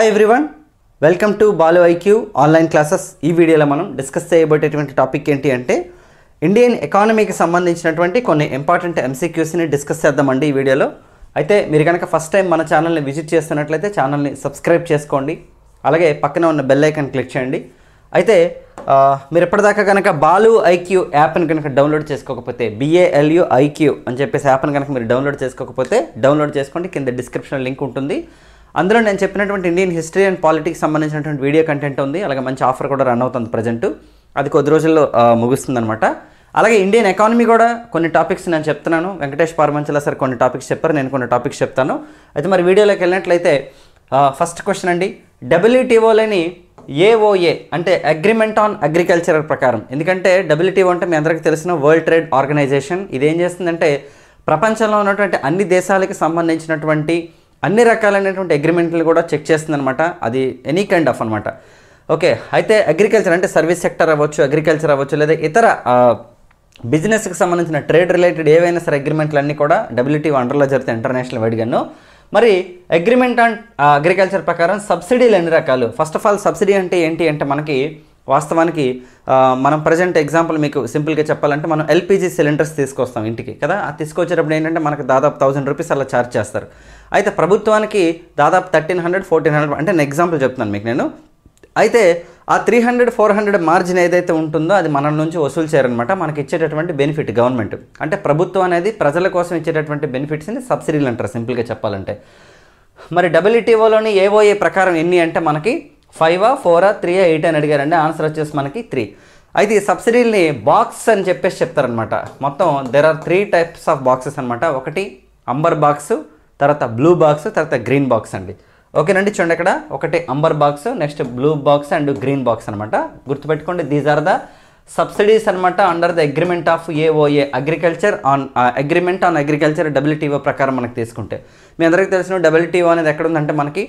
hi everyone welcome to Balu IQ online classes ఈ వీడియోలో మనం డిస్కస్ చేయబడేటువంటి టాపిక్ ఏంటి అంటే ఇండియన్ ఎకానమీకి సంబంధించినటువంటి కొన్ని ఇంపార్టెంట్ ఎంసీక్యూస్ని డిస్కస్ చేద్దామండి ఈ వీడియోలో అయితే మీరు కనుక ఫస్ట్ టైం మన ఛానల్ని విజిట్ చేస్తున్నట్లయితే ఛానల్ని సబ్స్క్రైబ్ చేసుకోండి అలాగే పక్కన ఉన్న బెల్ ఐకన్ క్లిక్ చేయండి అయితే మీరు ఎప్పటిదాకా కనుక బాలు ఐక్యూ యాప్ని కనుక డౌన్లోడ్ చేసుకోకపోతే బిఏఎల్యూ ఐక్యూ అని చెప్పేసి యాప్ని కనుక మీరు డౌన్లోడ్ చేసుకోకపోతే డౌన్లోడ్ చేసుకోండి కింద డిస్క్రిప్షన్ లింక్ ఉంటుంది అందులో నేను చెప్పినటువంటి ఇండియన్ హిస్టరీ అండ్ పాలిటిక్స్ సంబంధించినటువంటి వీడియో కంటెంట్ ఉంది అలాగే మంచి ఆఫర్ కూడా రన్ అవుతుంది ప్రజెంట్ అది కొద్ది రోజుల్లో ముగుస్తుంది అనమాట అలాగే ఇండియన్ ఎకానమీ కూడా కొన్ని టాపిక్స్ నేను చెప్తున్నాను వెంకటేష్ పార్మంచల సార్ కొన్ని టాపిక్స్ చెప్పారు నేను కొన్ని టాపిక్స్ చెప్తాను అయితే మరి వీడియోలోకి వెళ్ళినట్లయితే ఫస్ట్ క్వశ్చన్ అండి డబ్ల్యూటీఓలని ఏఓఏ అంటే అగ్రిమెంట్ ఆన్ అగ్రికల్చర్ ప్రకారం ఎందుకంటే డబ్ల్యూటీఓ అంటే మీ అందరికీ తెలిసిన వరల్డ్ ట్రేడ్ ఆర్గనైజేషన్ ఇది ఏం చేస్తుందంటే ప్రపంచంలో ఉన్నటువంటి అన్ని దేశాలకి సంబంధించినటువంటి అన్ని రకాలైనటువంటి అగ్రిమెంట్లు కూడా చెక్ చేస్తుందనమాట అది ఎనీ కైండ్ ఆఫ్ అనమాట ఓకే అయితే అగ్రికల్చర్ అంటే సర్వీస్ సెక్టర్ అవ్వచ్చు అగ్రికల్చర్ అవ్వచ్చు లేదా ఇతర బిజినెస్కి సంబంధించిన ట్రేడ్ రిలేటెడ్ ఏవైనా సరే అగ్రిమెంట్లు అన్నీ కూడా డబ్ల్యూటీ వండర్లో జరుగుతాయి ఇంటర్నేషనల్ వైడ్గాను మరి అగ్రిమెంట్ అండ్ అగ్రికల్చర్ ప్రకారం సబ్సిడీలు ఎన్ని రకాలు ఫస్ట్ ఆఫ్ ఆల్ సబ్సిడీ అంటే ఏంటి అంటే మనకి వాస్తవానికి మనం ప్రజెంట్ ఎగ్జాంపుల్ మీకు సింపుల్గా చెప్పాలంటే మనం ఎల్పిజి సిలిండర్స్ తీసుకొస్తాం ఇంటికి కదా తీసుకొచ్చేటప్పుడు ఏంటంటే మనకు దాదాపు థౌజండ్ రూపీస్ అలా ఛార్జ్ చేస్తారు అయితే ప్రభుత్వానికి దాదాపు థర్టీన్ హండ్రెడ్ ఫోర్టీన్ హండ్రెడ్ అంటే నేను ఎగ్జాంపుల్ చెప్తున్నాను మీకు నేను అయితే ఆ three hundred four hundred margin ఏదైతే ఉంటుందో అది మన నుంచి వసూలు చేయరనమాట మనకి ఇచ్చేటటువంటి బెనిఫిట్ గవర్నమెంట్ అంటే ప్రభుత్వం అనేది ప్రజల కోసం ఇచ్చేటటువంటి బెనిఫిట్స్ని సబ్సిడీలు అంటారు సింపుల్గా చెప్పాలంటే మరి డబ్ల్యూటీఓలోని ఏఓఏ ప్రకారం ఎన్ని అంటే మనకి ఫైవా ఫోరా త్రీ ఎయిట్ అని అడిగారండి ఆన్సర్ వచ్చేసి మనకి త్రీ అయితే ఈ సబ్సిడీల్ని బాక్స్ అని చెప్పేసి చెప్తారనమాట మొత్తం there are three types of boxes అనమాట ఒకటి అంబర్ బాక్సు తర్వాత బ్లూ బాక్స్ తర్వాత గ్రీన్ బాక్స్ అండి ఓకేనండి చూడండి అక్కడ ఒకటి amber box next blue box and green box అనమాట గుర్తుపెట్టుకోండి దీస్ ఆర్ ద సబ్సిడీస్ అనమాట under the agreement of AOA agriculture on agreement on agriculture WTO ప్రకారం మనకు తీసుకుంటే మీ అందరికీ తెలిసిన డబ్ల్యూటీఓ అనేది ఎక్కడ ఉందంటే మనకి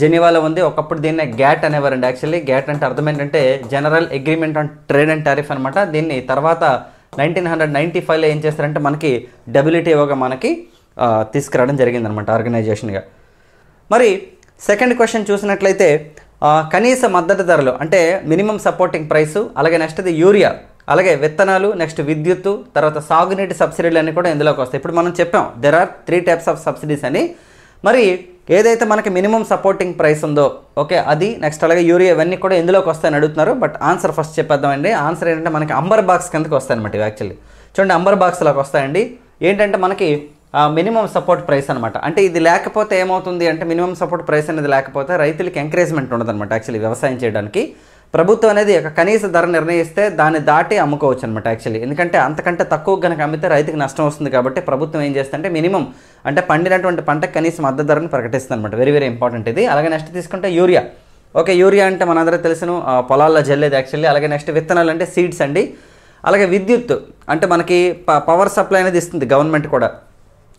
జెనీవాలో ఉంది ఒకప్పుడు దీన్నే గ్యాట్ అనేవారండి యాక్చువల్లీ గ్యాట్ అంటే అర్థం ఏంటంటే general agreement on trade and tariff అనమాట దీన్ని తర్వాత నైన్టీన్ హండ్రెడ్ నైంటీ ఫైవ్లో ఏం చేస్తారంటే మనకి డబ్ల్యూటీఓగా మనకి తీసుకురావడం జరిగిందనమాట ఆర్గనైజేషన్గా మరి సెకండ్ క్వశ్చన్ చూసినట్లయితే కనీస మద్దతు ధరలు అంటే మినిమం సపోర్టింగ్ ప్రైసు అలాగే నెక్స్ట్ది యూరియా అలాగే విత్తనాలు నెక్స్ట్ విద్యుత్తు తర్వాత సాగునీటి సబ్సిడీలు అన్నీ కూడా ఇందులోకి వస్తాయి ఇప్పుడు మనం చెప్పాం there are three types of subsidies అని మరి ఏదైతే మనకి మినిమం సపోర్టింగ్ ప్రైస్ ఉందో ఓకే అది నెక్స్ట్ అలాగే యూరియా ఇవన్నీ కూడా ఎందులోకి వస్తాయని అడుగుతున్నారు బట్ ఆన్సర్ ఫస్ట్ చెప్పేద్దామండి ఆన్సర్ ఏంటంటే మనకి అంబర్ బాక్స్ కిందకి వస్తాయన్నమాట ఇవి యాక్చువల్లీ చూడండి అంబర్ బాక్స్లోకి వస్తాయండి ఏంటంటే మనకి మినిమం సపోర్ట్ ప్రైస్ అనమాట అంటే ఇది లేకపోతే ఏమవుతుంది అంటే మినిమం సపోర్ట్ ప్రైస్ అనేది లేకపోతే రైతులకి ఎంకరేజ్మెంట్ ఉండదన్నమాట యాక్చువల్లీ వ్యవసాయం చేయడానికి ప్రభుత్వం అనేది ఒక కనీస ధర నిర్ణయిస్తే దాన్ని దాటి అమ్ముకోవచ్చు అనమాట యాక్చువల్లీ ఎందుకంటే అంతకంటే తక్కువ కనుక అమ్మితే రైతుకి నష్టం వస్తుంది కాబట్టి ప్రభుత్వం ఏం అంటే మినిమం అంటే పండినటువంటి పంట కనీసం మద్దతు ధరను ప్రకటిస్తుంది అనమాట వెరీ వెరీ ఇంపార్టెంట్ ఇది అలాగే నెక్స్ట్ తీసుకుంటే యూరియా ఓకే యూరియా అంటే మనందరూ తెలుసును పొలాల్లో జల్లేది యాక్చువల్లీ అలాగే నెక్స్ట్ విత్తనాలు అంటే సీడ్స్ అండి అలాగే విద్యుత్ అంటే మనకి పవర్ సప్లై అనేది ఇస్తుంది గవర్నమెంట్ కూడా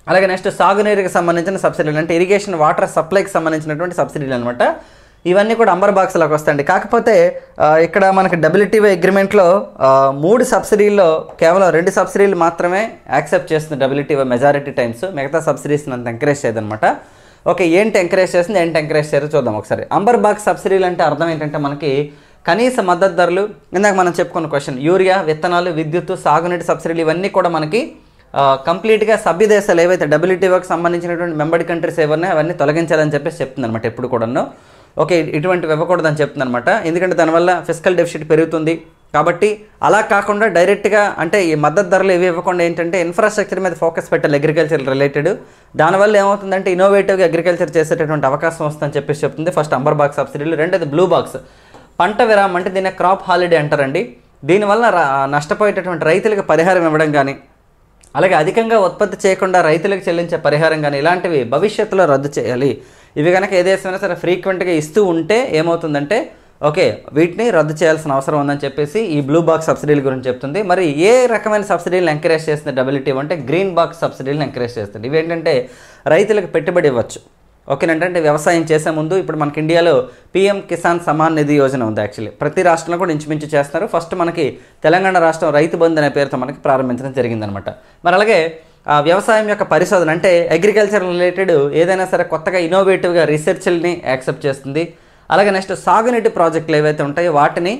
అలాగే నెక్స్ట్ సాగునీరుకి సంబంధించిన సబ్సిడీలు అంటే ఇరిగేషన్ వాటర్ సప్లైకి సంబంధించినటువంటి సబ్సిడీలు అనమాట ఇవన్నీ కూడా అంబర్ బాక్స్లోకి వస్తాయండి కాకపోతే ఇక్కడ మనకి డబ్ల్యూటీవై అగ్రిమెంట్లో మూడు సబ్సిడీల్లో కేవలం రెండు సబ్సిడీలు మాత్రమే యాక్సెప్ట్ చేస్తుంది డబ్ల్యూటీవై మెజారిటీ టైమ్స్ మిగతా సబ్సిడీస్ని అంత ఎంకరేజ్ చేయదనమాట ఓకే ఏంటి ఎంకరేజ్ చేస్తుంది ఏంటి ఎంకరేజ్ చేయరు చూద్దాం ఒకసారి అంబర్ బాక్స్ సబ్సిడీలు అంటే అర్థం ఏంటంటే మనకి కనీస మద్దతు ధరలు ఇందాక మనం చెప్పుకున్న క్వశ్చన్ యూరియా విత్తనాలు విద్యుత్ సాగునీటి సబ్సిడీలు ఇవన్నీ కూడా మనకి కంప్లీట్గా సభ్య దేశాలు ఏవైతే డబ్ల్యూటీఓకి సంబంధించినటువంటి మెంబర్ కంట్రీస్ ఏవన్నా అవన్నీ తొలగించాలని చెప్పేసి చెప్తుంది అనమాట ఎప్పుడు కూడాను ఓకే ఇటువంటివి ఇవ్వకూడదని చెప్తుంది అనమాట ఎందుకంటే దానివల్ల ఫిజికల్ డెఫిసిట్ పెరుగుతుంది కాబట్టి అలా కాకుండా డైరెక్ట్గా అంటే ఈ మద్దతు ధరలు ఇవి ఇవ్వకుండా ఏంటంటే ఇన్ఫ్రాస్ట్రక్చర్ మీద ఫోకస్ పెట్టాలి అగ్రికల్చర్ రిలేటెడ్ దానివల్ల ఏమవుతుందంటే ఇన్నోవేటివ్గా అగ్రికల్చర్ చేసేటటువంటి అవకాశం వస్తుందని చెప్పేసి చెప్తుంది ఫస్ట్ అంబర్ బాక్స్ సబ్సిడీలు రెండోది బ్లూ బాక్స్ పంట విరామం అంటే దీన్ని క్రాప్ హాలిడే అంటారండి దీనివల్ల నష్టపోయేటటువంటి రైతులకు పరిహారం ఇవ్వడం కానీ అలాగే అధికంగా ఉత్పత్తి చేయకుండా రైతులకు చెల్లించే పరిహారం కానీ ఇలాంటివి భవిష్యత్తులో రద్దు చేయాలి ఇవి కనుక ఏదేసినా సరే ఫ్రీక్వెంట్గా ఇస్తూ ఉంటే ఏమవుతుందంటే ఓకే వీటిని రద్దు చేయాల్సిన అవసరం ఉందని చెప్పేసి ఈ బ్లూ బాక్స్ సబ్సిడీల గురించి చెప్తుంది మరి ఏ రకమైన సబ్సిడీలను ఎంకరేజ్ చేస్తుంది డబ్ల్యూటీ అంటే గ్రీన్ బాక్స్ సబ్సిడీలను ఎంకరేజ్ చేస్తుంది ఏంటంటే రైతులకు పెట్టుబడి ఇవ్వచ్చు ఓకేనంటే అంటే వ్యవసాయం చేసే ముందు ఇప్పుడు మనకి ఇండియాలో పీఎం కిసాన్ సమాన్ నిధి యోజన ఉంది యాక్చువల్లీ ప్రతి రాష్ట్రంలో కూడా ఇంచుమించు చేస్తున్నారు ఫస్ట్ మనకి తెలంగాణ రాష్ట్రం రైతు బంధు అనే పేరుతో మనకి ప్రారంభించడం జరిగిందనమాట మరి అలాగే వ్యవసాయం యొక్క పరిశోధన అంటే అగ్రికల్చర్ రిలేటెడ్ ఏదైనా సరే కొత్తగా ఇన్నోవేటివ్గా రీసెర్చ్ని యాక్సెప్ట్ చేస్తుంది అలాగే నెక్స్ట్ సాగునీటి ప్రాజెక్టులు ఏవైతే ఉంటాయో వాటిని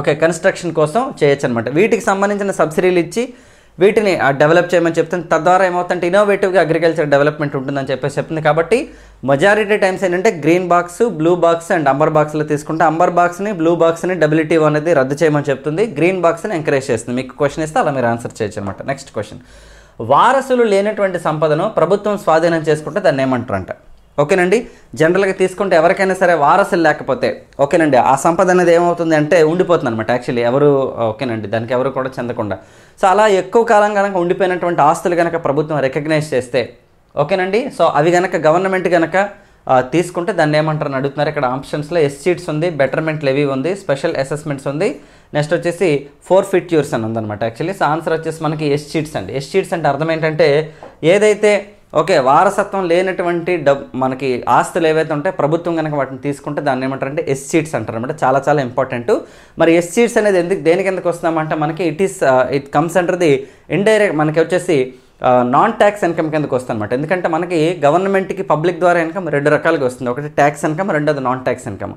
ఓకే కన్స్ట్రక్షన్ కోసం చేయొచ్చు అనమాట వీటికి సంబంధించిన సబ్సిడీలు ఇచ్చి వీటిని డెవలప్ చేయమని చెప్తుంది తద్వారా ఏమవుతుందంటే ఇన్నోవేటివ్గా అగ్రికల్చర్ డెవలప్మెంట్ ఉంటుందని చెప్పేసి చెప్తుంది కాబట్టి మెజారిటీ టైమ్స్ ఏంటంటే green box blue box and amber బాక్స్లో తీసుకుంటే అంబర్ బాక్స్ని బ్లూ బాక్స్ని డబ్ల్యూటీఓ అనేది రద్దు చేయమని చెప్తుంది గ్రీన్ బాక్స్ని ఎంకరేజ్ చేస్తుంది మీకు క్వశ్చన్ ఇస్తే అలా మీరు ఆన్సర్ చేయొచ్చు అనమాట నెక్స్ట్ క్వశ్చన్ వారసులు లేనటువంటి సంపదను ప్రభుత్వం స్వాధీనం చేసుకుంటే దాన్ని ఏమంటారంట ఓకేనండి జనరల్గా తీసుకుంటే ఎవరికైనా సరే వారసులు లేకపోతే ఓకేనండి ఆ సంపద అనేది ఏమవుతుంది అంటే ఉండిపోతుంది అనమాట యాక్చువల్లీ ఎవరు ఓకేనండి దానికి ఎవరు కూడా చెందకుండా సో అలా ఎక్కువ కాలం కనుక ఉండిపోయినటువంటి ఆస్తులు కనుక ప్రభుత్వం రికగ్నైజ్ చేస్తే ఓకేనండి సో అవి కనుక గవర్నమెంట్ కనుక తీసుకుంటే దాన్ని ఏమంటారని అడుగుతున్నారు ఇక్కడ ఆప్షన్స్లో సీట్స్ ఉంది బెటర్మెంట్ లెవీ ఉంది స్పెషల్ అసెస్మెంట్స్ ఉంది నెక్స్ట్ వచ్చేసి ఫోర్ ఫిట్ యూర్స్ అని ఉందన్నమాట యాక్చువల్లీ సో ఆన్సర్ వచ్చేసి మనకి ఎస్ ఎస్చీట్స్ అండి ఎస్చీట్స్ అంటే అర్థం ఏంటంటే ఏదైతే ఓకే వారసత్వం లేనటువంటి డబ్ మనకి ఆస్తులు ఏవైతే ఉంటాయో ప్రభుత్వం కనుక వాటిని తీసుకుంటే దాన్ని ఏమంటారంటే ఎస్ సీట్స్ అంటారు అనమాట చాలా చాలా ఇంపార్టెంట్ మరి ఎస్ సీట్స్ అనేది ఎందుకు దేనికి ఎందుకు వస్తున్నామంటే మనకి it is it comes under the indirect మనకి వచ్చేసి నాన్ uh, ట్యాక్స్ ఇన్కమ్ కిందకు వస్తుంది అనమాట ఎందుకంటే మనకి గవర్నమెంట్కి పబ్లిక్ ద్వారా ఇన్కమ్ రెండు రకాలుగా వస్తుంది ఒకటి ట్యాక్స్ ఇన్కమ్ రెండోది non tax income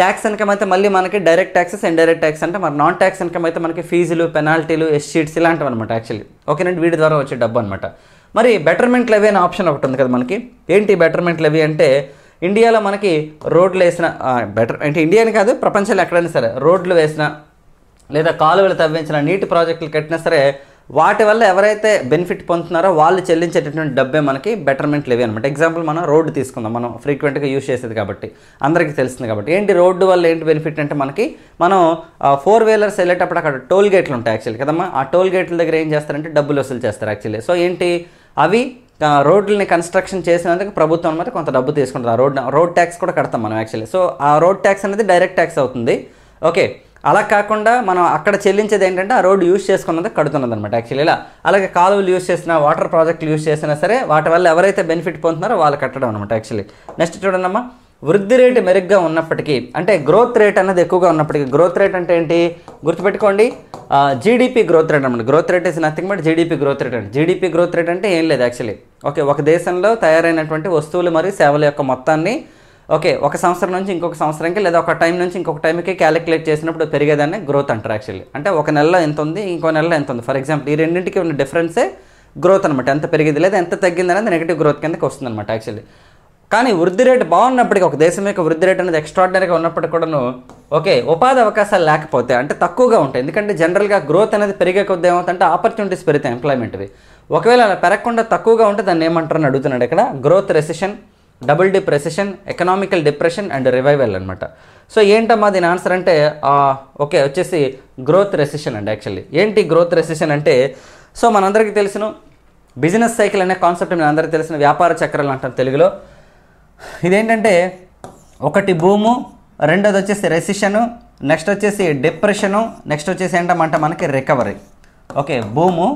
tax income అయితే మళ్ళీ మనకి డైరెక్ట్ ట్యాక్సెస్ ఇండైరెక్ట్ ట్యాక్స్ అంటే మరి నాన్ ట్యాక్స్ ఇన్కమ్ అయితే మనకి ఫీజులు పెనాల్టీలు ఎస్ షీట్స్ ఇలాంటివి అనమాట యాక్చువల్లీ ఓకేనండి వీటి ద్వారా వచ్చే డబ్బు అనమాట మరి బెటర్మెంట్ లెవీ అనే ఆప్షన్ ఒకటి ఉంది కదా మనకి ఏంటి బెటర్మెంట్ లెవీ అంటే ఇండియాలో మనకి రోడ్లు వేసిన బెటర్ అంటే ఇండియాని కాదు ప్రపంచంలో ఎక్కడైనా సరే రోడ్లు వేసిన లేదా కాలువలు తవ్వించిన నీటి ప్రాజెక్టులు కట్టినా సరే వాటి వల్ల ఎవరైతే బెనిఫిట్ పొందుతున్నారో వాళ్ళు చెల్లించేటటువంటి డబ్బే మనకి బెటర్మెంట్ లేవి అనమాట ఎగ్జాంపుల్ మనం రోడ్డు తీసుకుందాం మనం ఫ్రీక్వెంట్గా యూజ్ చేసేది కాబట్టి అందరికీ తెలుస్తుంది కాబట్టి ఏంటి రోడ్డు వల్ల ఏంటి బెనిఫిట్ అంటే మనకి మనం ఫోర్ వీలర్స్ వెళ్ళేటప్పుడు అక్కడ టోల్ గేట్లు ఉంటాయి యాక్చువల్లీ కదమ్మా ఆ టోల్ గేట్ల దగ్గర ఏం చేస్తారంటే డబ్బులు వసూలు చేస్తారు యాక్చువల్లీ సో ఏంటి అవి రోడ్లని కన్స్ట్రక్షన్ చేసినందుకు ప్రభుత్వం అనమాట కొంత డబ్బు తీసుకుంటారు ఆ రోడ్ రోడ్ ట్యాక్స్ కూడా కడతాం మనం యాక్చువల్లీ సో ఆ రోడ్ ట్యాక్స్ అనేది డైరెక్ట్ ట్యాక్స్ అవుతుంది ఓకే అలా కాకుండా మనం అక్కడ చెల్లించేది ఏంటంటే ఆ రోడ్డు యూజ్ చేసుకున్నది కడుతున్నది అనమాట యాక్చువల్లీ ఇలా అలాగే కాలువలు యూజ్ చేసిన వాటర్ ప్రాజెక్టులు యూజ్ చేసినా సరే వాటి వల్ల ఎవరైతే బెనిఫిట్ పొందుతున్నారో వాళ్ళు కట్టడం అనమాట యాక్చువల్లీ నెక్స్ట్ చూడండమ్మా వృద్ధి రేటు మెరుగ్గా ఉన్నప్పటికీ అంటే గ్రోత్ రేట్ అనేది ఎక్కువగా ఉన్నప్పటికీ గ్రోత్ రేట్ అంటే ఏంటి గుర్తుపెట్టుకోండి జీడిపి గ్రోత్ రేట్ అనమాట growth rate is nothing but GDP growth rate అంటే జీడిపి గ్రోత్ రేట్ అంటే ఏం లేదు యాక్చువల్లీ ఓకే ఒక దేశంలో తయారైనటువంటి వస్తువులు మరియు సేవల యొక్క మొత్తాన్ని ఓకే ఒక సంవత్సరం నుంచి ఇంకొక సంవత్సరంకి లేదా ఒక టైం నుంచి ఇంకొక టైంకి క్యాలిక్యులేట్ చేసినప్పుడు పెరిగేదాన్ని గ్రోత్ అంటారు యాక్చువల్లీ అంటే ఒక నెలలో ఎంత ఉంది ఇంకో నెలలో ఎంత ఉంది ఫర్ ఎగ్జాంపుల్ ఈ రెండింటికి ఉన్న డిఫరెన్సే గ్రోత్ అనమాట ఎంత పెరిగింది లేదా ఎంత తగ్గింది అనేది నెగిటివ్ గ్రోత్ కిందకి వస్తుంది అనమాట యాక్చువల్లీ కానీ వృద్ధి రేటు బాగున్నప్పటికీ ఒక దేశం యొక్క వృద్ధి రేట్ అనేది ఎక్స్ట్రాడినరీగా ఉన్నప్పటికీ కూడాను ఓకే ఉపాధి అవకాశాలు లేకపోతే అంటే తక్కువగా ఉంటాయి ఎందుకంటే జనరల్గా గ్రోత్ అనేది పెరిగే కొద్ది ఏమవుతుందంటే ఆపర్చునిటీస్ పెరుగుతాయి ఎంప్లాయ్మెంట్వి ఒకవేళ అలా పెరగకుండా తక్కువగా ఉంటే దాన్ని ఏమంటారని అడుగుతున్నాడు ఇక్కడ growth recession double depression economical depression and revival అనమాట సో ఏంటమ్మా దీని ఆన్సర్ అంటే ఓకే వచ్చేసి గ్రోత్ రెసిషన్ అండి యాక్చువల్లీ ఏంటి గ్రోత్ రెసిషన్ అంటే సో మనందరికీ తెలిసిన బిజినెస్ సైకిల్ అనే కాన్సెప్ట్ మన అందరికీ తెలిసిన వ్యాపార చక్రాలు అంటాం తెలుగులో ఇదేంటంటే ఒకటి భూము రెండోది వచ్చేసి రెసిషను నెక్స్ట్ వచ్చేసి డిప్రెషను నెక్స్ట్ వచ్చేసి ఏంటమంటే మనకి recovery okay boom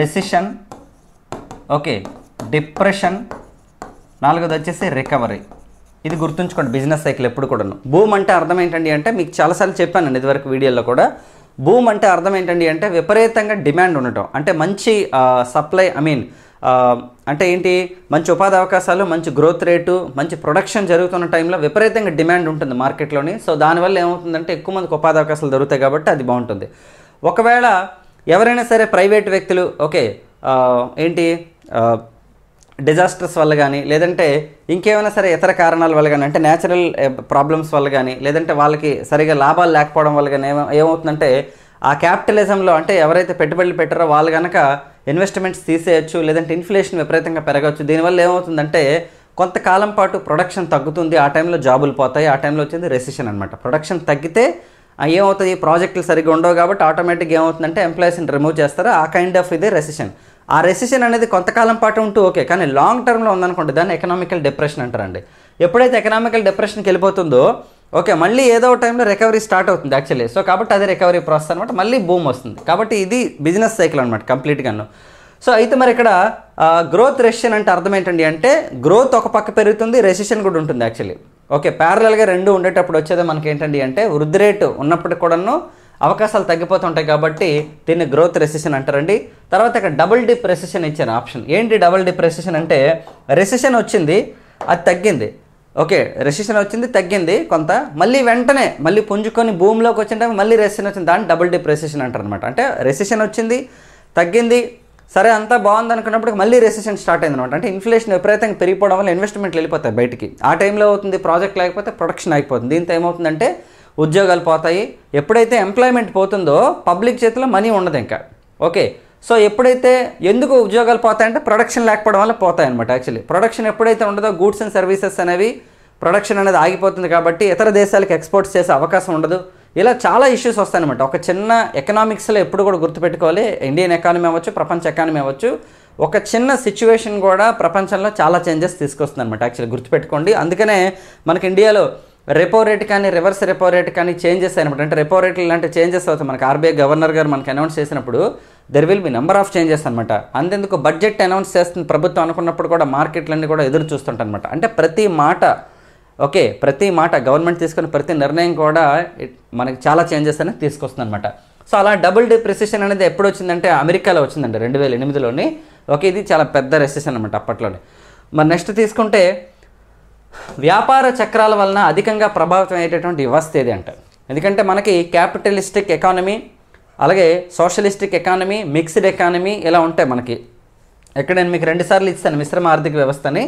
recession okay depression నాలుగోది వచ్చేసి రికవరీ ఇది గుర్తుంచుకోండి బిజినెస్ సైకిల్ ఎప్పుడు కూడాను భూమ్ అంటే అర్థం ఏంటండి అంటే మీకు చాలాసార్లు అండి ఇదివరకు వీడియోలో కూడా భూమ్ అంటే అర్థం ఏంటండి అంటే విపరీతంగా డిమాండ్ ఉండటం అంటే మంచి సప్లై ఐ మీన్ అంటే ఏంటి మంచి ఉపాధి అవకాశాలు మంచి గ్రోత్ రేటు మంచి ప్రొడక్షన్ జరుగుతున్న టైంలో విపరీతంగా డిమాండ్ ఉంటుంది మార్కెట్లోని సో దానివల్ల ఏమవుతుందంటే ఎక్కువ మందికి ఉపాధి అవకాశాలు దొరుకుతాయి కాబట్టి అది బాగుంటుంది ఒకవేళ ఎవరైనా సరే ప్రైవేట్ వ్యక్తులు ఓకే ఏంటి డిజాస్టర్స్ వల్ల కానీ లేదంటే ఇంకేమైనా సరే ఇతర కారణాల వల్ల కానీ అంటే న్యాచురల్ ప్రాబ్లమ్స్ eh, వల్ల కానీ లేదంటే వాళ్ళకి సరిగా లాభాలు లేకపోవడం వల్ల కానీ ఏమో ఏమవుతుందంటే ఆ క్యాపిటలిజంలో అంటే ఎవరైతే పెట్టుబడులు పెట్టారో వాళ్ళు కనుక ఇన్వెస్ట్మెంట్స్ తీసేయచ్చు లేదంటే ఇన్ఫ్లేషన్ విపరీతంగా పెరగవచ్చు దీనివల్ల ఏమవుతుందంటే కొంతకాలం పాటు ప్రొడక్షన్ తగ్గుతుంది ఆ టైంలో జాబులు పోతాయి ఆ టైంలో వచ్చింది రెసిషన్ అనమాట ప్రొడక్షన్ తగ్గితే ఏమవుతుంది ప్రాజెక్టులు సరిగ్గా ఉండవు కాబట్టి ఆటోమేటిక్గా ఏమవుతుందంటే ఎంప్లాయీస్ని రిమూవ్ చేస్తారు ఆ కైండ్ ఆఫ్ ఇది రెసిషన్ ఆ రెసిషన్ అనేది కొంతకాలం పాటు ఉంటూ ఓకే కానీ లాంగ్ టర్మ్లో ఉందనుకోండి దాన్ని ఎకనామికల్ డిప్రెషన్ అంటారండి ఎప్పుడైతే ఎకనామికల్ డిప్రెషన్కి వెళ్ళిపోతుందో ఓకే మళ్ళీ ఏదో టైంలో రికవరీ స్టార్ట్ అవుతుంది యాక్చువల్లీ సో కాబట్టి అదే రికవరీ ప్రాసెస్ అనమాట మళ్ళీ బూమ్ వస్తుంది కాబట్టి ఇది బిజినెస్ సైకిల్ అనమాట కంప్లీట్గాను సో అయితే మరి ఇక్కడ గ్రోత్ రెసిషన్ అంటే అర్థం ఏంటండి అంటే గ్రోత్ ఒక పక్క పెరుగుతుంది రెసిషన్ కూడా ఉంటుంది యాక్చువల్లీ ఓకే ప్యారలల్గా రెండు ఉండేటప్పుడు వచ్చేది మనకి ఏంటండి అంటే వృద్ధి రేటు ఉన్నప్పటికి కూడాను అవకాశాలు తగ్గిపోతుంటాయి కాబట్టి దీన్ని గ్రోత్ రెసిషన్ అంటారండి తర్వాత ఇక్కడ డబుల్ డిప్ రెసిషన్ ఇచ్చిన ఆప్షన్ ఏంటి డబుల్ డిప్ రెసిషన్ అంటే రెసిషన్ వచ్చింది అది తగ్గింది ఓకే రెసిషన్ వచ్చింది తగ్గింది కొంత మళ్ళీ వెంటనే మళ్ళీ పుంజుకొని భూమిలోకి వచ్చిన మళ్ళీ రెసిషన్ వచ్చింది దాన్ని డబుల్ డిప్ రెసిషన్ అంటారు అనమాట అంటే రెసిషన్ వచ్చింది తగ్గింది సరే అంతా బాగుంది అనుకున్నప్పుడు మళ్ళీ రెసిషన్ స్టార్ట్ అయింది అనమాట అంటే ఇన్ఫ్లేషన్ విపరీతంగా పెరిగిపోవడం వల్ల ఇన్వెస్ట్మెంట్లు వెళ్ళిపోతాయి బయటికి ఆ టైంలో అవుతుంది ప్రాజెక్ట్ లేకపోతే ప్రొడక్షన్ అయిపోతుంది దీంతో ఏమవుతుందంటే ఉద్యోగాలు పోతాయి ఎప్పుడైతే ఎంప్లాయ్మెంట్ పోతుందో పబ్లిక్ చేతిలో మనీ ఉండదు ఇంకా ఓకే సో ఎప్పుడైతే ఎందుకు ఉద్యోగాలు పోతాయంటే ప్రొడక్షన్ లేకపోవడం వల్ల పోతాయన్నమాట యాక్చువల్లీ ప్రొడక్షన్ ఎప్పుడైతే ఉండదో గూడ్స్ అండ్ సర్వీసెస్ అనేవి ప్రొడక్షన్ అనేది ఆగిపోతుంది కాబట్టి ఇతర దేశాలకు ఎక్స్పోర్ట్స్ చేసే అవకాశం ఉండదు ఇలా చాలా ఇష్యూస్ వస్తాయన్నమాట ఒక చిన్న ఎకనామిక్స్లో ఎప్పుడు కూడా గుర్తుపెట్టుకోవాలి ఇండియన్ ఎకానమీ అవ్వచ్చు ప్రపంచ ఎకానమీ అవ్వచ్చు ఒక చిన్న సిచ్యువేషన్ కూడా ప్రపంచంలో చాలా చేంజెస్ తీసుకొస్తుంది అనమాట యాక్చువల్లీ గుర్తుపెట్టుకోండి అందుకనే మనకి ఇండియాలో రెపో రేట్ కానీ రివర్స్ రెపో రేట్ కానీ చేంజెస్ అయినప్పుడు అంటే రెపో రేట్లు ఇలాంటి చేంజెస్ అవుతాయి మనకి ఆర్బీఐ గవర్నర్ గారు మనకి అనౌన్స్ చేసినప్పుడు there will be number of changes అనమాట అంతెందుకు బడ్జెట్ అనౌన్స్ చేస్తుంది ప్రభుత్వం అనుకున్నప్పుడు కూడా మార్కెట్లన్నీ కూడా ఎదురు చూస్తుంటారనమాట అంటే ప్రతి మాట ఓకే ప్రతి మాట గవర్నమెంట్ తీసుకున్న ప్రతి నిర్ణయం కూడా మనకి చాలా చేంజెస్ అనేది తీసుకొస్తుంది అనమాట సో అలా డబుల్ డే ప్రిసిషన్ అనేది ఎప్పుడు వచ్చిందంటే అమెరికాలో వచ్చిందండి రెండు వేల ఎనిమిదిలోని ఓకే ఇది చాలా పెద్ద రెసిషన్ అనమాట అప్పట్లోనే మరి నెక్స్ట్ తీసుకుంటే వ్యాపార చక్రాల వలన అధికంగా ప్రభావితం అయ్యేటటువంటి వ్యవస్థ ఏది అంట ఎందుకంటే మనకి క్యాపిటలిస్టిక్ ఎకానమీ అలాగే సోషలిస్టిక్ ఎకానమీ మిక్స్డ్ ఎకానమీ ఇలా ఉంటాయి మనకి ఎక్కడ నేను మీకు రెండుసార్లు ఇస్తాను మిశ్రమ ఆర్థిక వ్యవస్థని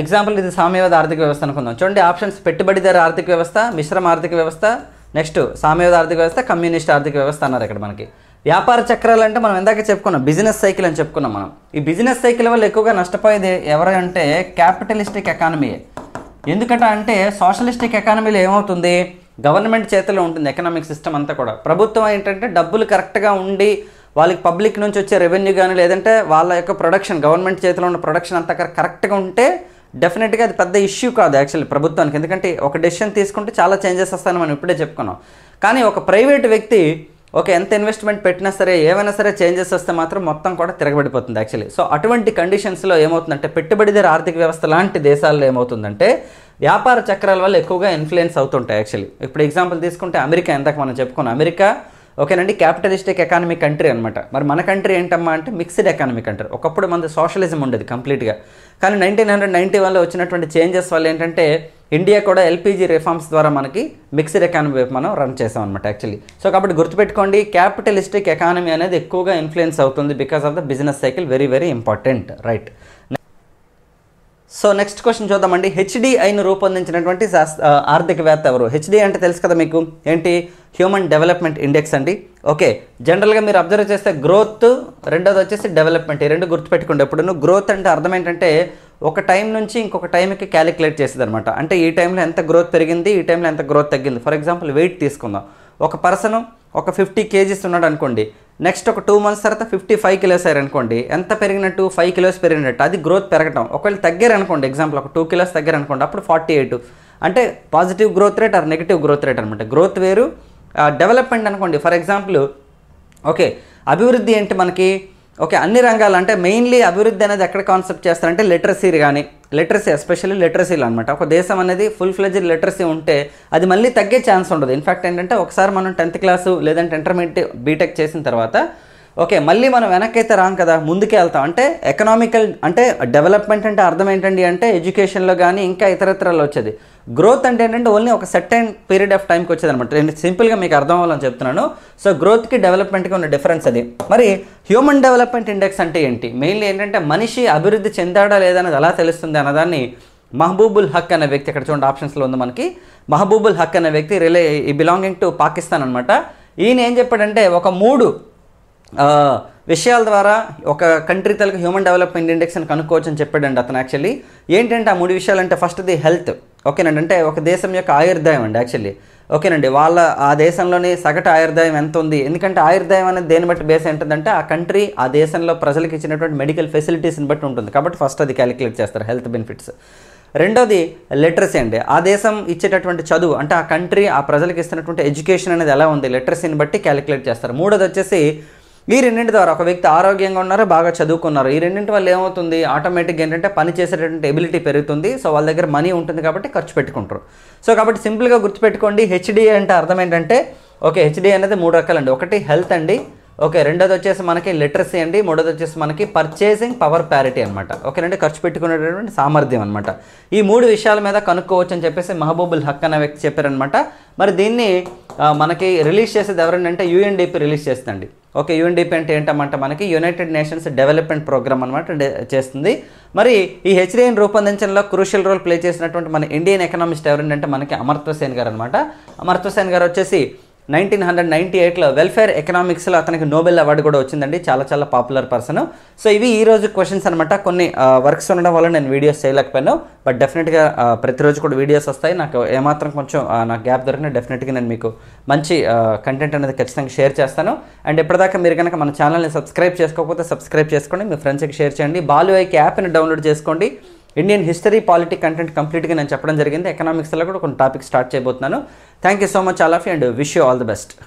ఎగ్జాంపుల్ ఇది సామ్యవాద ఆర్థిక వ్యవస్థ అనుకుందాం చూడండి ఆప్షన్స్ పెట్టుబడిదారు ఆర్థిక వ్యవస్థ మిశ్రమ ఆర్థిక వ్యవస్థ నెక్స్ట్ సామ్యవాద ఆర్థిక వ్యవస్థ కమ్యూనిస్ట్ ఆర్థిక వ్యవస్థ అన్నారు ఇక్కడ మనకి వ్యాపార చక్రాలు అంటే మనం ఇందాక చెప్పుకున్నాం బిజినెస్ సైకిల్ అని చెప్పుకున్నాం మనం ఈ బిజినెస్ సైకిల్ వల్ల ఎక్కువగా నష్టపోయేది ఎవరంటే క్యాపిటలిస్టిక్ ఎకానమీయే ఎందుకంటే అంటే సోషలిస్టిక్ ఎకానమీలో ఏమవుతుంది గవర్నమెంట్ చేతిలో ఉంటుంది ఎకనామిక్ సిస్టమ్ అంతా కూడా ప్రభుత్వం ఏంటంటే డబ్బులు కరెక్ట్గా ఉండి వాళ్ళకి పబ్లిక్ నుంచి వచ్చే రెవెన్యూ కానీ లేదంటే వాళ్ళ యొక్క ప్రొడక్షన్ గవర్నమెంట్ చేతిలో ఉన్న ప్రొడక్షన్ అంతా కరెక్ట్గా ఉంటే డెఫినెట్గా అది పెద్ద ఇష్యూ కాదు యాక్చువల్లీ ప్రభుత్వానికి ఎందుకంటే ఒక డెసిషన్ తీసుకుంటే చాలా చేంజెస్ వస్తాయని మనం ఇప్పుడే చెప్పుకున్నాం కానీ ఒక ప్రైవేట్ వ్యక్తి ఓకే ఎంత ఇన్వెస్ట్మెంట్ పెట్టినా సరే ఏమైనా సరే చేంజెస్ వస్తే మాత్రం మొత్తం కూడా తిరగబడిపోతుంది యాక్చువల్లీ సో అటువంటి కండిషన్స్లో ఏమవుతుందంటే పెట్టుబడిదారు ఆర్థిక వ్యవస్థ లాంటి దేశాల్లో ఏమవుతుందంటే వ్యాపార చక్రాల వల్ల ఎక్కువగా ఇన్ఫ్లుయెన్స్ అవుతుంటాయి యాక్చువల్లీ ఇప్పుడు ఎగ్జాంపుల్ తీసుకుంటే అమెరికా ఎంతకు మనం చెప్పుకున్నాం అమెరికా ఓకేనండి క్యాపిటలిస్టిక్ ఎకానమీ కంట్రీ అనమాట మరి మన కంట్రీ ఏంటమ్మా అంటే మిక్స్డ్ ఎకానమీ కంట్రీ ఒకప్పుడు మనది సోషలిజం ఉండేది కంప్లీట్గా కానీ నైన్టీన్ హండ్రెడ్ నైంటీ వన్లో వచ్చినటువంటి చేంజెస్ వల్ల ఏంటంటే ఇండియా కూడా ఎల్పిజి రిఫార్మ్స్ ద్వారా మనకి మిక్స్డ్ ఎకానమీ వైపు మనం రన్ చేసాం అనమాట యాక్చువల్లీ సో కాబట్టి గుర్తుపెట్టుకోండి క్యాపిటలిస్టిక్ ఎకానమీ అనేది ఎక్కువగా ఇన్ఫ్లుయెన్స్ అవుతుంది because of the business cycle very very important right so next question చూద్దామండి హెచ్డిఐను రూపొందించినటువంటి ఆర్థికవేత్త ఎవరు హెచ్డి అంటే తెలుసు కదా మీకు ఏంటి హ్యూమన్ డెవలప్మెంట్ ఇండెక్స్ అండి ఓకే జనరల్గా మీరు అబ్జర్వ్ చేస్తే గ్రోత్ రెండోది వచ్చేసి డెవలప్మెంట్ ఈ రెండు గుర్తుపెట్టుకోండి ఎప్పుడు గ్రోత్ అంటే అర్థం ఏంటంటే ఒక టైం నుంచి ఇంకొక టైంకి క్యాలిక్యులేట్ చేసేది అనమాట అంటే ఈ టైంలో ఎంత గ్రోత్ పెరిగింది ఈ టైంలో ఎంత గ్రోత్ తగ్గింది ఫర్ ఎగ్జాంపుల్ వెయిట్ తీసుకుందాం ఒక పర్సన్ ఒక ఫిఫ్టీ కేజీస్ ఉన్నాడు అనుకోండి నెక్స్ట్ ఒక టూ మంత్స్ తర్వాత ఫిఫ్టీ ఫైవ్ కిలోస్ అనుకోండి ఎంత పెరిగినట్టు ఫైవ్ కిలోస్ పెరిగినట్టు అది గ్రోత్ పెరగటం ఒకవేళ తగ్గారనుకోండి ఎగ్జాంపుల్ ఒక టూ కిలోస్ తగ్గారనుకోండి అప్పుడు ఫార్టీ ఎయిట్ అంటే positive growth rate or negative growth rate అనమాట గ్రోత్ వేరు డెవలప్మెంట్ అనుకోండి ఫర్ ఎగ్జాంపుల్ ఓకే అభివృద్ధి ఏంటి మనకి ఓకే అన్ని రంగాలు అంటే మెయిన్లీ అభివృద్ధి అనేది ఎక్కడ కాన్సెప్ట్ చేస్తారంటే లిటరసీ కానీ లిటరసీ ఎస్పెషల్లీ లిటరసీలు అనమాట ఒక దేశం అనేది ఫుల్ ఫ్లెజ్డ్ లిటరసీ ఉంటే అది మళ్ళీ తగ్గే ఛాన్స్ ఉండదు ఇన్ఫ్యాక్ట్ ఏంటంటే ఒకసారి మనం టెన్త్ క్లాసు లేదంటే ఇంటర్మీడియట్ బీటెక్ చేసిన తర్వాత ఓకే మళ్ళీ మనం వెనక్కైతే రాం కదా ముందుకే వెళ్తాం అంటే ఎకనామికల్ అంటే డెవలప్మెంట్ అంటే అర్థం ఏంటండి అంటే ఎడ్యుకేషన్లో కానీ ఇంకా ఇతరత్రాలు వచ్చేది గ్రోత్ అంటే ఏంటంటే ఓన్లీ ఒక సెటైన్ పీరియడ్ ఆఫ్ టైంకి వచ్చేది అనమాట నేను సింపుల్గా మీకు అర్థం అవ్వాలని చెప్తున్నాను సో గ్రోత్కి డెవలప్మెంట్కి ఉన్న డిఫరెన్స్ అది మరి హ్యూమన్ డెవలప్మెంట్ ఇండెక్స్ అంటే ఏంటి మెయిన్లీ ఏంటంటే మనిషి అభివృద్ధి చెందాడా లేదనేది ఎలా తెలుస్తుంది అన్నదాన్ని మహబూబుల్ హక్ అనే వ్యక్తి ఇక్కడ చూడండి ఆప్షన్స్లో ఉంది మనకి మహబూబుల్ హక్ అనే వ్యక్తి రిలే ఈ బిలాంగింగ్ టు పాకిస్తాన్ అనమాట ఈయన ఏం చెప్పాడంటే ఒక మూడు విషయాల ద్వారా ఒక కంట్రీ తలకు హ్యూమన్ డెవలప్మెంట్ ఇండెక్స్ అని కనుక్కోవచ్చు అని చెప్పాడండి అతను యాక్చువల్లీ ఏంటంటే ఆ మూడు విషయాలు అంటే ది హెల్త్ ఓకేనండి అంటే ఒక దేశం యొక్క ఆయుర్దాయం అండి యాక్చువల్లీ ఓకేనండి వాళ్ళ ఆ దేశంలోని సగటు ఆయుర్దాయం ఎంత ఉంది ఎందుకంటే ఆయుర్దాయం అనేది దేని బట్టి బేస్ ఏంటంటే ఆ కంట్రీ ఆ దేశంలో ప్రజలకు ఇచ్చినటువంటి మెడికల్ ఫెసిలిటీస్ని బట్టి ఉంటుంది కాబట్టి ఫస్ట్ అది క్యాలిక్యులేట్ చేస్తారు హెల్త్ బెనిఫిట్స్ రెండోది లిటరసీ అండి ఆ దేశం ఇచ్చేటటువంటి చదువు అంటే ఆ కంట్రీ ఆ ప్రజలకు ఇస్తున్నటువంటి ఎడ్యుకేషన్ అనేది ఎలా ఉంది లిటరసీని బట్టి క్యాలిక్యులేట్ చేస్తారు మూడోది వచ్చేసి ఈ రెండింటి ద్వారా ఒక వ్యక్తి ఆరోగ్యంగా ఉన్నారు బాగా చదువుకున్నారు ఈ రెండింటి వల్ల ఏమవుతుంది ఆటోమేటిక్గా ఏంటంటే పని చేసేటటువంటి ఎబిలిటీ పెరుగుతుంది సో వాళ్ళ దగ్గర మనీ ఉంటుంది కాబట్టి ఖర్చు పెట్టుకుంటారు సో కాబట్టి సింపుల్గా గుర్తుపెట్టుకోండి హెచ్డీఏ అంటే అర్థం ఏంటంటే ఓకే హెచ్డి అనేది మూడు రకాలండి ఒకటి హెల్త్ అండి ఓకే రెండోది వచ్చేసి మనకి లిటరసీ అండి మూడోది వచ్చేసి మనకి పర్చేసింగ్ పవర్ ప్యారిటీ అనమాట ఓకేనండి ఖర్చు పెట్టుకునేటటువంటి సామర్థ్యం అనమాట ఈ మూడు విషయాల మీద కనుక్కోవచ్చు అని చెప్పేసి మహబూబుల్ హక్ అనే వ్యక్తి చెప్పారనమాట మరి దీన్ని మనకి రిలీజ్ చేసేది ఎవరంటే యూఎన్డీపీ రిలీజ్ చేస్తుందండి ఓకే యూఎన్డీపీ అంటే ఏంటంటే మనకి యునైటెడ్ నేషన్స్ డెవలప్మెంట్ ప్రోగ్రామ్ అనమాట చేస్తుంది మరి ఈ హెచ్డిఎన్ రూపొందించడంలో క్రూషియల్ రోల్ ప్లే చేసినటువంటి మన ఇండియన్ ఎకనామిస్ట్ ఎవరంటే మనకి అమర్త్వ సేన్ గారు అనమాట అమర్త్వ సేన్ గారు వచ్చేసి నైన్టీన్ హండ్రెడ్ నైంటీ ఎయిట్లో వెల్ఫేర్ ఎకనామిక్స్లో అతనికి నోబెల్ అవార్డు కూడా వచ్చిందండి చాలా చాలా పాపులర్ పర్సన్ సో ఇవి ఈ రోజు క్వశ్చన్స్ అనమాట కొన్ని వర్క్స్ ఉండడం వల్ల నేను వీడియోస్ చేయలేకపోయాను బట్ డెఫినెట్గా ప్రతిరోజు కూడా వీడియోస్ వస్తాయి నాకు ఏమాత్రం కొంచెం నాకు గ్యాప్ దొరికిన డెఫినెట్గా నేను మీకు మంచి కంటెంట్ అనేది ఖచ్చితంగా షేర్ చేస్తాను అండ్ ఎప్పటిదాకా మీరు కనుక మన ఛానల్ని సబ్స్క్రైబ్ చేసుకోకపోతే సబ్స్క్రైబ్ చేసుకోండి మీ ఫ్రెండ్స్కి షేర్ చేయండి బాలు ఐకి యాప్ని డౌన్లోడ్ చేసుకోండి ఇండియన్ హిస్టరీ పాలిటిక్ కంటెంట్ కంప్లీట్గా నేను చెప్పడం జరిగింది ఎకనామిక్స్లో కూడా కొన్ని టాపిక్ స్టార్ట్ చేయబోతున్నాను thank you so much all of and wish you all the best